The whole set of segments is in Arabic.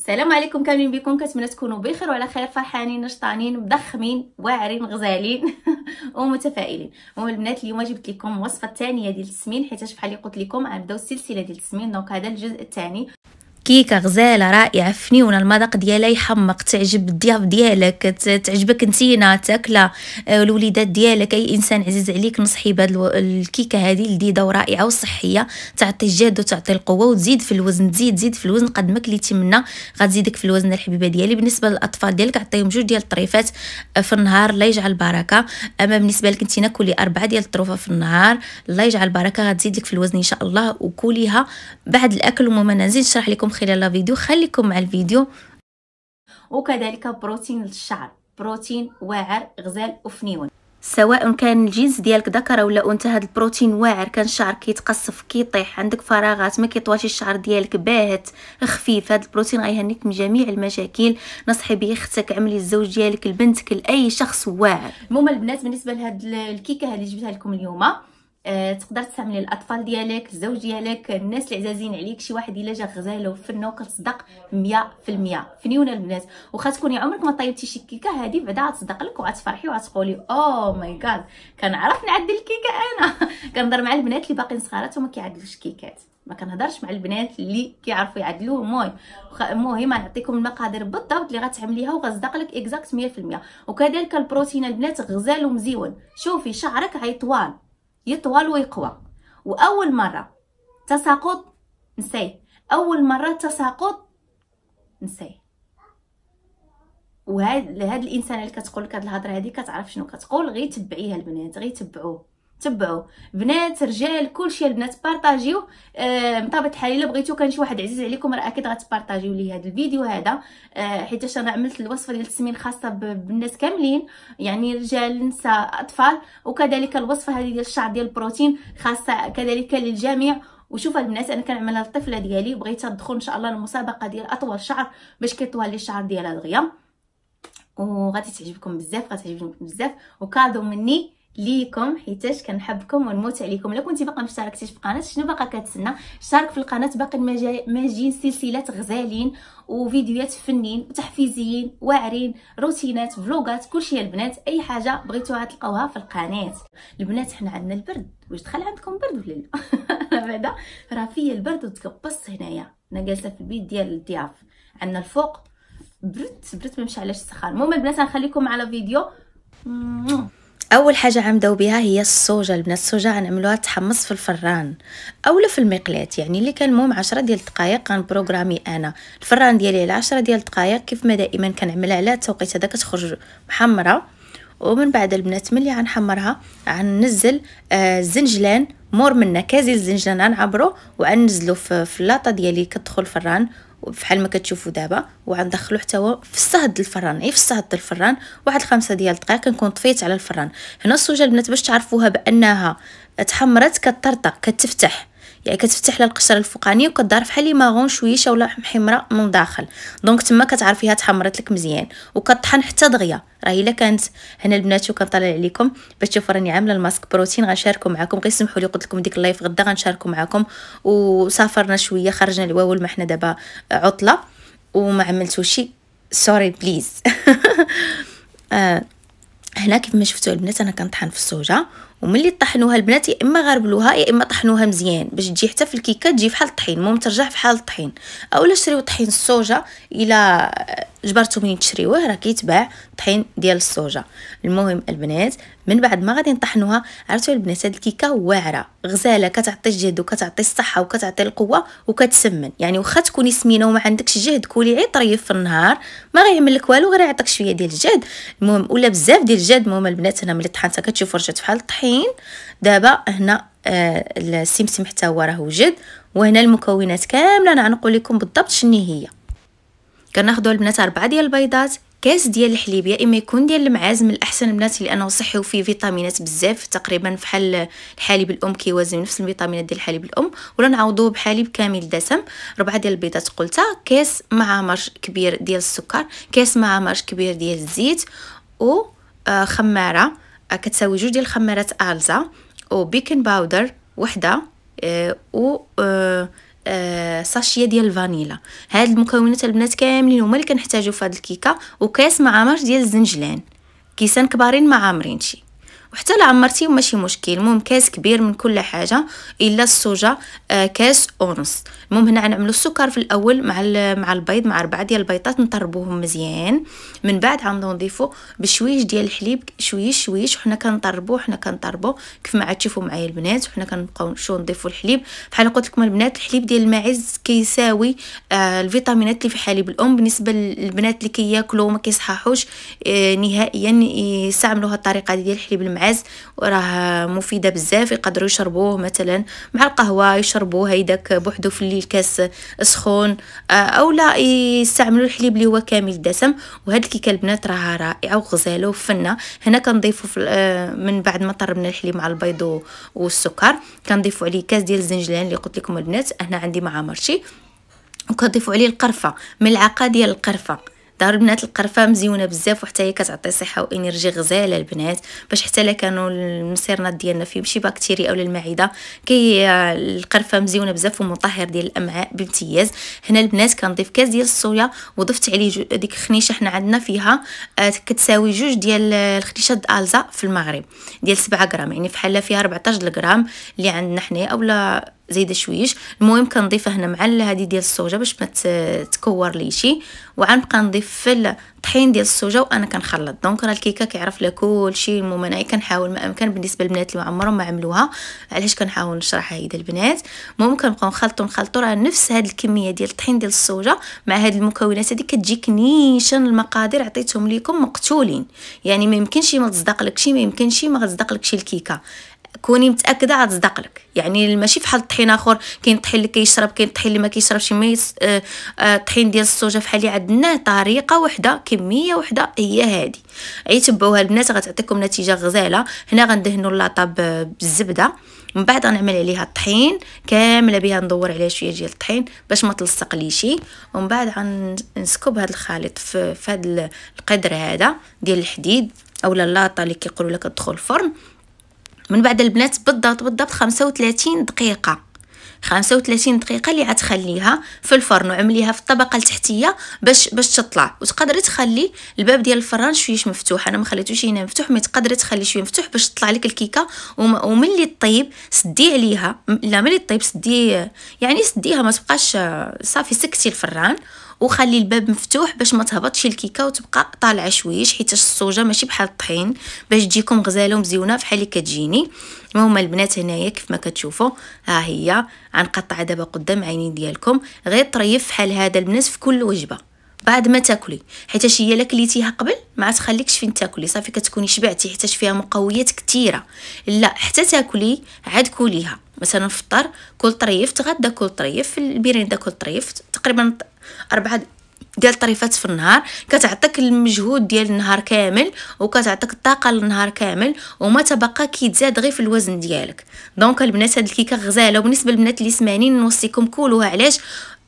السلام عليكم كاملين بكم كنتمنى تكونوا بخير وعلى خير فرحانين نشطانين مضخمين واعرين غزالين ومتفائلين المهم البنات اليوم جبت لكم الوصفه الثانيه ديال التسمين حيت بحال اللي قلت لكم غنبداو السلسله ديال التسمين دونك هذا الجزء الثاني كيكه غزاله رائعه فنيونه المذاق ديالها يحمق تعجب الضياف ديالك تعجبك نتينا تاكله آه، الوليدات ديالك اي انسان عزيز عليك نصحي بهاد الكيكه هذه لذيذه ورائعه وصحيه تعطي الجهد وتعطي القوه وتزيد في الوزن تزيد تزيد في الوزن قد ما كليتي منها غتزيدك في الوزن الحبيبه ديالي بالنسبه للاطفال ديالك عطيهم جوج ديال الطريفات آه، في النهار الله يجعل بركه اما بالنسبه لك نتينا كلي اربعه ديال الطروفه في النهار الله يجعل بركه غتزيد لك في الوزن ان شاء الله وكليها بعد الاكل وما نزيد نشرح لكم خلال فيديو خليكم مع الفيديو وكذلك بروتين للشعر بروتين واعر غزال وفنيون سواء كان الجنس ديالك ذكر ولا انثى هذا البروتين واعر كان شعرك كيتقصف كيطيح عندك فراغات ما كيطواش الشعر ديالك باهت خفيف هذا البروتين غيهنيك من جميع المشاكل نصحي به اختك عملي الزوج ديالك لبنتك لاي شخص واعر المهم البنات بالنسبه لهاد الكيكه اللي جبتها لكم اليوم آه، تقدر تستعملي الاطفال ديالك الزوج ديالك الناس اللي عزازين عليك شي واحد الا جا غزاله وفنه تصدق 100% فنيونه البنات وخا تكوني عمرك ما طيبتي شي كيكه هذه بعدا غتصدق لك وغتفرحي وغتقولي او ماي جاد كنعرف نعدل الكيكه انا كنهضر مع البنات اللي باقيين صغارات وما كيعدلوش كيكات ما كنهضرش مع البنات اللي كيعرفوا يعدلوا المهم المهم نعطيكم المقادير بالضبط اللي غتعمليها وغصدق لك اكزاكت 100% وكذلك البروتين البنات غزال ومزيون شوفي شعرك غيطوال يطول ويقوى واول مره تساقط نسي اول مره تساقط نسي وهاد هاد الانسان اللي كتقول لك هاد الهضره هذه كتعرف شنو كتقول غير تبعيها البنات غير تبعوه تبعوا بنات رجال كلشي البنات بارطاجيو آه مطابط حالي الا بغيتو كان شي واحد عزيز عليكم راه اكيد غتبارطاجيو لي هذا الفيديو هذا آه حيت انا عملت الوصفه ديال التسمين خاصه بالناس كاملين يعني رجال نساء اطفال وكذلك الوصفه هذه ديال الشعر ديال البروتين خاصه كذلك للجميع وشوف البنات انا كنعملها للطفله ديالي بغيتها تدخل ان شاء الله المسابقه ديال اطول شعر باش كيطوال لي الشعر ديالها دغيا وغادي تعجبكم بزاف غتعجبكم بزاف وكادو مني ليكم حيتاش كنحبكم ونموت عليكم الا كنتي باقا مشتركتيش في القناه شنو باقا كتسنى اشترك في القناه باقي ماجين سلسلات غزالين وفيديوهات فنين وتحفيزيين واعرين روتينات فلوغات كلشي البنات اي حاجه بغيتوها تلقاوها في القناه البنات حنا عندنا البرد واش دخل عندكم برد ولا لا بعدا راه فيا البرد وتكبص هنايا انا جالسه في البيت ديال الضياف عندنا الفوق برد برد ما مشعلاش السخان المهم البنات غنخليكم على فيديو اول حاجه غنبداو بها هي الصوجه البنات الصوجه غنعملوها تحمص في الفران اولا في المقلاة يعني اللي كان المهم 10 ديال الدقائق غنبروغرامي انا الفران ديالي على 10 ديال الدقائق كيف ما دائما كنعملها على التوقيت هذا كتخرج محمره ومن بعد البنات ملي غنحمرها غننزل آه، الزنجلان آه مور منا كازي الزنجلان غنعبرو وغنزلو في اللاطه ديالي كتدخل الفران بحال ما كتشوفوا دابا وغندخلو حتى هو في الصهد الفران غير إيه، في الصهد الفران واحد خمسة ديال الدقائق كنكون طفيت على الفران هنا السوجه البنات باش تعرفوها بانها تحمرت كطرطق كتفتح يعني كتفتح لها القشره الفوقانيه وكدار فحال لي ماغون شويشه ولا حمراء من الداخل دونك تما كتعرفيها تحمرت لك مزيان وكطحن حتى دغيا راه الا كانت هنا البنات وكنطلع عليكم باش تشوفوا راني عامله الماسك بروتين غنشاركو معكم غير سمحوا لي قلت لكم ديك اللايف غدا غنشاركو معكم وسافرنا شويه خرجنا لواول ما حنا دابا عطله وما عملتوش سوري بليز آه. هنا كيف ما شفتوا البنات انا كنطحن في السوجه وملي طحنوها البنات يا اما غربلوها يا اما طحنوها مزيان باش تجي حتى في الكيكه تجي حال الطحين المهم ترجع حال الطحين اولا شريو طحين السوجه الا آه، جبرتو منين تشريوه راه كيتباع طحين ديال السوجه المهم البنات من بعد ما غادي نطحنوها عرفتوا البنات هاد الكيكه واعره غزاله كتعطي الجهد وكتعطي الصحه وكتعطي القوه وكتسمن يعني واخا تكوني سمينه وما عندكش جهد كولي عي طريف في النهار ما غيعمل لك والو غير يعطيك شويه ديال الجهد المهم ولا بزاف ديال الجهد المهم البنات هنا ملي طحنتها كتشوفوا رجعت بحال الطحين دابا هنا آه السمسم حتى هو راه وجد وهنا المكونات كامله انا غنقول لكم بالضبط شنو هي كناخذوا البنات اربعه ديال البيضات كاس ديال الحليب يا اما يكون ديال المعاز من الاحسن البنات لانه صحي وفيه فيتامينات بزاف تقريبا فحال الحليب الام كيوازن نفس الفيتامينات ديال الحليب الام ولا نعوضوه بحليب كامل دسم ربعه ديال البيضات قلتها كاس مع مرش كبير ديال السكر كاس مع مرش كبير ديال الزيت و آه، خماره آه، كتساوي جوج ديال خمارات الزا وبيكن باودر وحده آه، و آه ساشيه ديال الفانيلا هاد المكونات البنات كاملين هما اللي كنحتاجو في هاد الكيكه وكاس معامر ديال الزنجلان كيسان كبارين ما شي وحتى لا عمرتي ماشي مشكل المهم كاس كبير من كل حاجه الا السوجه آه كاس ونص المهم هنا غنعملو السكر في الاول مع مع البيض مع اربعه ديال البيضات نطربوهم مزيان من بعد عاد نضيفوا بشويش ديال الحليب شويش شويش وحنا كنطربو حنا كنطربو كيف ما عاد تشوفوا معايا البنات وحنا كنبقاو شو نضيفو الحليب بحال قلت لكم البنات الحليب ديال الماعز كيساوي آه الفيتامينات اللي في حليب الام بالنسبه للبنات اللي كياكلوا وما كيصححوش آه نهائيا يستعملوا هالطريقه الطريقه ديال الحليب المعز. المعز وراه مفيده بزاف يقدروا يشربوه مثلا مع القهوه يشربوه هيداك بوحدو في الليل كاس سخون آه، او لا يستعملوا الحليب اللي هو كامل الدسم وهاد الكيكه البنات راها رائعه وغزاله وفنه هنا كنضيفوا آه، من بعد ما طربنا الحليب مع البيض والسكر كنضيفوا عليه كاس ديال الزنجلان اللي قلت لكم البنات هنا عندي مع مرشي وكنضيفوا عليه القرفه ملعقه ديال القرفه دار البنات القرفه مزيونه بزاف وحتى هي كتعطي صحه وانرجي غزاله البنات باش حتى الا كانوا المسيرنات ديالنا فيهم شي بكتيريا اولا المعده كي القرفه مزيونه بزاف ومطهر ديال الامعاء بامتياز هنا البنات كنضيف كاس ديال الصويا وضفت عليه ديك الخنيشه حنا عندنا فيها آه، كتساوي جوج ديال د الزا في المغرب ديال 7 غرام يعني فحال فيها 14 غرام اللي عندنا حنايا اولا زيد شويش المهم كنضيف هنا معلة هذه ديال الصوجه باش ما تكور شي وعنبقى نضيف في الطحين ديال الصوجه وانا كنخلط دونك راه الكيكه كيعرف لها كلشي المهم انا إيه كنحاول ما امكن بالنسبه للبنات اللي عمرهم ما عملوها علاش كنحاول نشرحها هيدا البنات المهم كنبقاو نخلطو نخلطو راه نفس هاد الكميه ديال الطحين ديال الصوجه مع هاد المكونات هادي كتجيك نيشان المقادير عطيتهم ليكم مقتولين يعني ما يمكنش ما شي ما يمكنش ما شي الكيكه كوني متاكده غتصدق لك يعني ماشي فحال الطحين اخر كاين الطحين اللي كيشرب كاين الطحين اللي ما كيشربش ما الطحين آه، آه، ديال السوجه فحال اللي عندنا طريقه وحده كميه وحده هي هذه عيتبعوها البنات غتعطيكم نتيجه غزاله هنا غندهنوا اللاطه بالزبده من بعد غنعمل عليها الطحين كامله بها ندور عليها شويه ديال الطحين باش ما تلصق ليشي ومن بعد غنسكب هذا الخليط في هذا القدر هذا ديال الحديد اولا اللاطه اللي كيقولوا لك تدخل الفرن من بعد البنات بالضبط بالضبط 35 دقيقه 35 دقيقه اللي غتخليها في الفرن وعمليها في الطبقه التحتيه باش باش تطلع وتقدري تخلي الباب ديال الفران شويه مفتوح انا ما خليتوش هنا مفتوح مي تقدري تخلي شويه مفتوح باش تطلع لك الكيكه وملي طيب سدي عليها لا ملي طيب سدي يعني سديها ما تبقاش صافي سكتي الفران وخلي الباب مفتوح باش ما تهبطش الكيكه وتبقى طالعه شويش حيت الصوجه ماشي بحال الطحين باش تجيكم غزاله ومزيونه بحال اللي كتجيني المهم البنات هنايا كيف ما كتشوفوا ها هي غنقطع دابا قدام عينين ديالكم غير طريف بحال هذا البنات في كل وجبه بعد ما تاكلي حيت هي الا كليتيها قبل ما تخليكش فين تاكلي صافي كتكوني شبعتي حيت فيها مقويات كثيره لا حتى تاكلي عاد كوليها مثلا في كل طريف تغدا كل طريف في البيرين كل طريف تقريبا أربعة ديال الطريفات في النهار كتعطيك المجهود ديال النهار كامل وكتعطيك الطاقه للنهار كامل وما تبقى كيتزاد غير في الوزن ديالك دونك البنات هاد الكيكه غزاله وبالنسبه للبنات اللي سمعانين نوصيكم كولوها علاش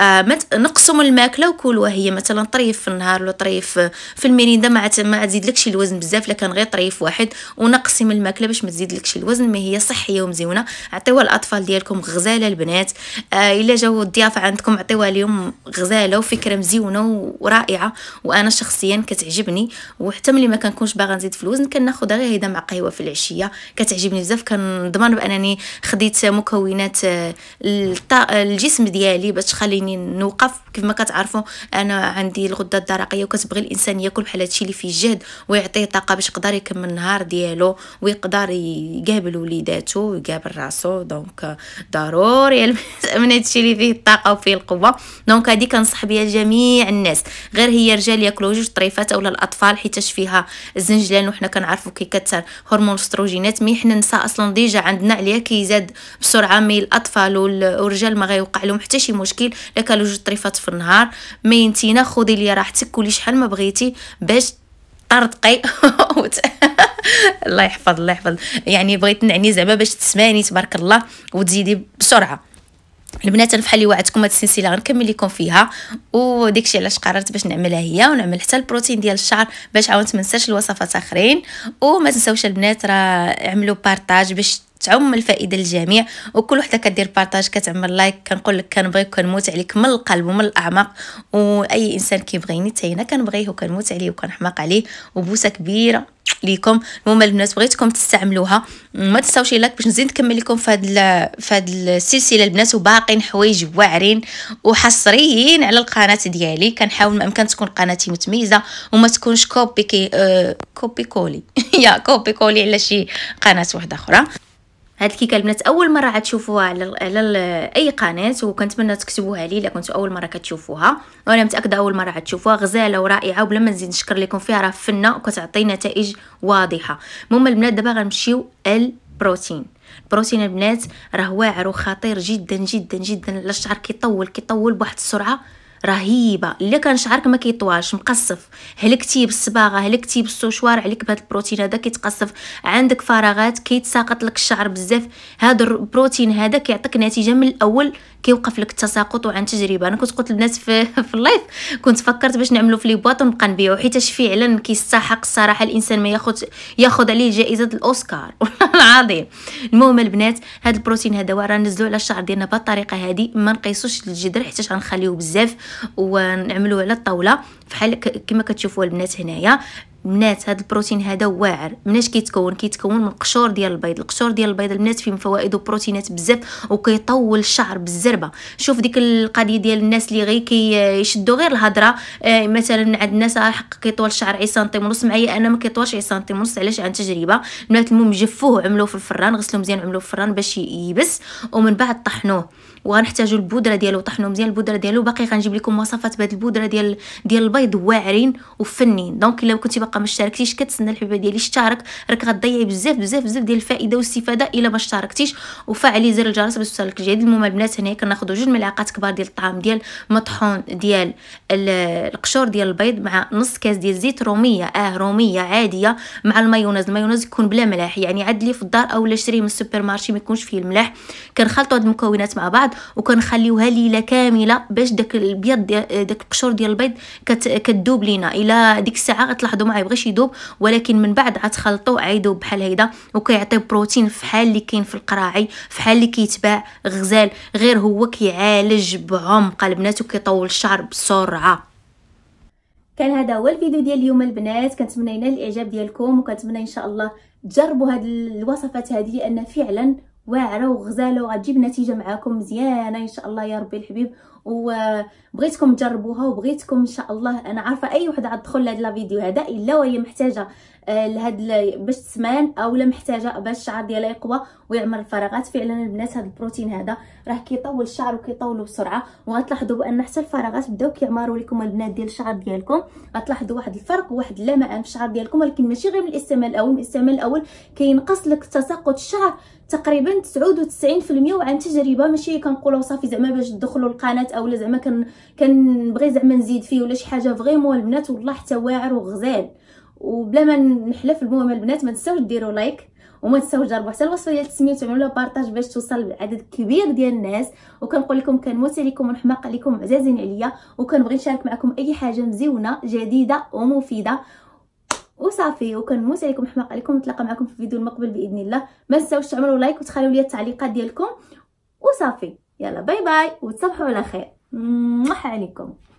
آه نقسم الماكله وكلوها هي مثلا طريف في النهار ولا طريف في الميريندا ما ما تزيدلكش الوزن بزاف كان غير طريف واحد ونقسم الماكله باش ما تزيدلكش الوزن ما هي صحيه ومزيونه عطيوها الاطفال ديالكم غزاله البنات آه الا جاو الضيافه عندكم عطيوها لهم غزاله وفكره مزيونه ورائعه وانا شخصيا كتعجبني وحتى ملي ما كنكونش باغا نزيد في الوزن كناخذها غير هيدا مع قهوه في العشيه كتعجبني بزاف كنضمن بانني خديت مكونات آه، الجسم ديالي باش تخليني نوقف كيف ما كتعرفوا انا عندي الغده الدرقيه وكتبغي الانسان ياكل بحال هادشي اللي فيه جهد ويعطيه طاقه باش يقدر يكمل النهار ديالو ويقدر يقابل وليداتو ويقابل راسو دونك ضروري من هادشي اللي فيه الطاقه وفيه القوه دونك هادي كنصح بها جميع الناس الناس غير هي رجال ياكلوا جوج طريفات اولا الاطفال حيت فيها الزنجلان وحنا كنعرفوا كي كتر هرمون الاستروجينات مي حنا النساء اصلا ديجا عندنا عليها كيزاد بسرعه مي الاطفال والرجال ما غيوقع لهم حتى شي مشكل لا كلو جوج طريفات في النهار مينتينا خذي ليا راحتك كلي شحال ما بغيتي باش طرطقي الله يحفظ الله يحفظ يعني بغيت نعني زعما باش تسمعني تبارك الله وتزيدي بسرعه البنات انا فحال اللي وعدتكم هاد السلسله غنكمل لكم فيها وداكشي علاش قررت باش نعملها هي ونعمل حتى البروتين ديال الشعر باش عاونت ما الوصفات اخرين وما تنساوش البنات راه عملوا بارطاج باش تعم الفائده للجميع وكل وحده كدير بارطاج كتعمل لايك كنقول لك كنبغيك كنموت عليك من القلب ومن الاعماق واي انسان كيبغيني حتى انا كنبغيه وكنموت عليه وكنحماق عليه وبوسه كبيره ليكم المهم البنات بغيتكم تستعملوها ما تنساوش لايك باش نزيد نكمل لكم في هاد في هاد السلسله البنات وباقين حوايج واعرين وحصريين على القناه ديالي كنحاول ما امكن تكون قناتي متميزه وما تكونش كوبي كي آه كوبي كولي يا كوبي كولي على شي قناه واحده اخرى هاد الكيكه البنات اول مره غتشوفوها على على اي قناه وكنتمنى تكتبوها لي الا كنتو اول مره كتشوفوها وانا متاكده اول مره غتشوفوها غزاله ورائعه وبلا ما نزيد نشكر لكم فيها راه فنه وكتعطي نتائج واضحه المهم البنات دابا غنمشيو البروتين البروتين البنات راه واعر وخطير جدا جدا جدا الشعر كيطول كيطول بواحد السرعه رهيبه الا كان شعرك ما كيطواش مقصف هلكتي بالصباغه هلكتي بالسوشوار عليك بهذا البروتين هذا كيتقصف عندك فراغات كيتساقط لك الشعر بزاف هذا البروتين هذا كيعطيك نتيجه من الاول كيوقف لك التساقط وعن تجربه انا كنت قلت للناس في, في اللايف كنت فكرت باش نعملو في لي بواط ونبقى نبيعو حيت فعلا كيستحق الصراحه الانسان ما ياخذ ياخذ عليه جائزه الاوسكار والله العظيم المهم البنات هذا البروتين هذا راه نزلو على الشعر ديالنا بالطريقه الطريقه هذه ما نقيسوش الجدر حيت غنخليوه بزاف ونعملوه على الطاوله فحال كما كتشوفوا البنات هنايا بنات هذا البروتين هذا واعر مناش كيتكون كيتكون من القشور ديال البيض القشور ديال البيض البنات فيهم فوائد وبروتينات بزاف وكيطول الشعر بالزربه شوف ديك القضيه ديال الناس اللي غير كيشدوا غير الهضره آه مثلا عند الناس حق كيطول الشعر 20 سنتيم ونص معايا انا ما كيطولش 20 سنتيم ونص علاش عن تجربه البنات المهم جفوه وعملوه في الفران غسلوه مزيان وعملوه في الفران باش يبس ومن بعد طحنوه وغنحتاجوا البودره ديالو طحنوا مزيان البودره ديالو باقي غنجيب لكم وصفات بهاد البودره ديال ديال البيض واعرين وفنين دونك الا كنتي باقا ما اشتركتيش كتسنى الحبيبه ديالي اشترك راك غتضيعي بزاف بزاف بزاف ديال الفائده والاستفاده الا ما اشتركتيش وفعلي زر الجرس باش توصلك الجديد المهم البنات هنايا كناخذوا جوج ملعقات كبار ديال الطعام ديال مطحون ديال القشور ديال البيض مع نص كاس ديال الزيت روميه اه روميه عاديه مع المايونيز المايونيز يكون بلا ملاح يعني عاد لي في الدار اولا شريه من السوبر مارشي ما يكونش فيه الملاح كنخلطوا هاد المكونات مع بعض وكنخليوها ليله كامله باش داك البيض داك القشور ديال البيض كت لينا الى ديك الساعه غتلاحظوا معايا يبغيش يذوب ولكن من بعد عتخلطو عيدوب بحال هيدا وكيعطي بروتين فحال اللي كاين في القراعي فحال اللي كيتباع غزال غير هو كيعالج بعمق البنات وكيطول الشعر بسرعه كان هذا هو الفيديو ديال اليوم البنات كنتمنى ينال الاعجاب ديالكم وكنتمنى ان شاء الله تجربوا هاد الوصفات هذه لان فعلا واعره وغزاله وغتجيب نتيجه معاكم مزيانه ان شاء الله يا ربي الحبيب وبغيتكم تجربوها وبغيتكم ان شاء الله انا عارفه اي وحده غتدخل لهاد لا فيديو هذا الا وهي محتاجه آه، لهاد باش تسمان اولا محتاجه باش الشعر ديالها يقوى ويعمر الفراغات فعلا البنات هاد البروتين هذا راه كيطول الشعر وكيطولو بسرعه وغتلاحظوا بان حتى الفراغات بداو كيعمروا لكم البنات ديال الشعر ديالكم غتلاحظوا واحد الفرق وواحد اللمعان في الشعر ديالكم ولكن ماشي غير من الاستعمال الاول من الاستعمال الاول كينقص لك تساقط الشعر تقريبا 99% وعن تجربه ماشي كنقولوا صافي زعما باش تدخلوا القناه اولا زعما كنبغي زعما نزيد فيه ولا شي حاجه فريمون البنات والله حتى واعر وغزال وبلا ما نحلف المهم البنات ما تنساوش ديروا لايك وما تنساوش جربوا حتى الوصفه ديال التسميه وتعملوا بارطاج باش توصل لعدد كبير ديال الناس وكنقول لكم كنموت عليكم ونحماق عليكم عزازين عليا وكنبغي نشارك معكم اي حاجه مزيونه جديده ومفيده وصافي وكنموت عليكم حماق عليكم نتلاقى معكم في الفيديو المقبل باذن الله ما تنساوش تعملوا لايك وتخليوا لي التعليقات ديالكم وصافي يلا باي باي وتصبحوا على خير مح عليكم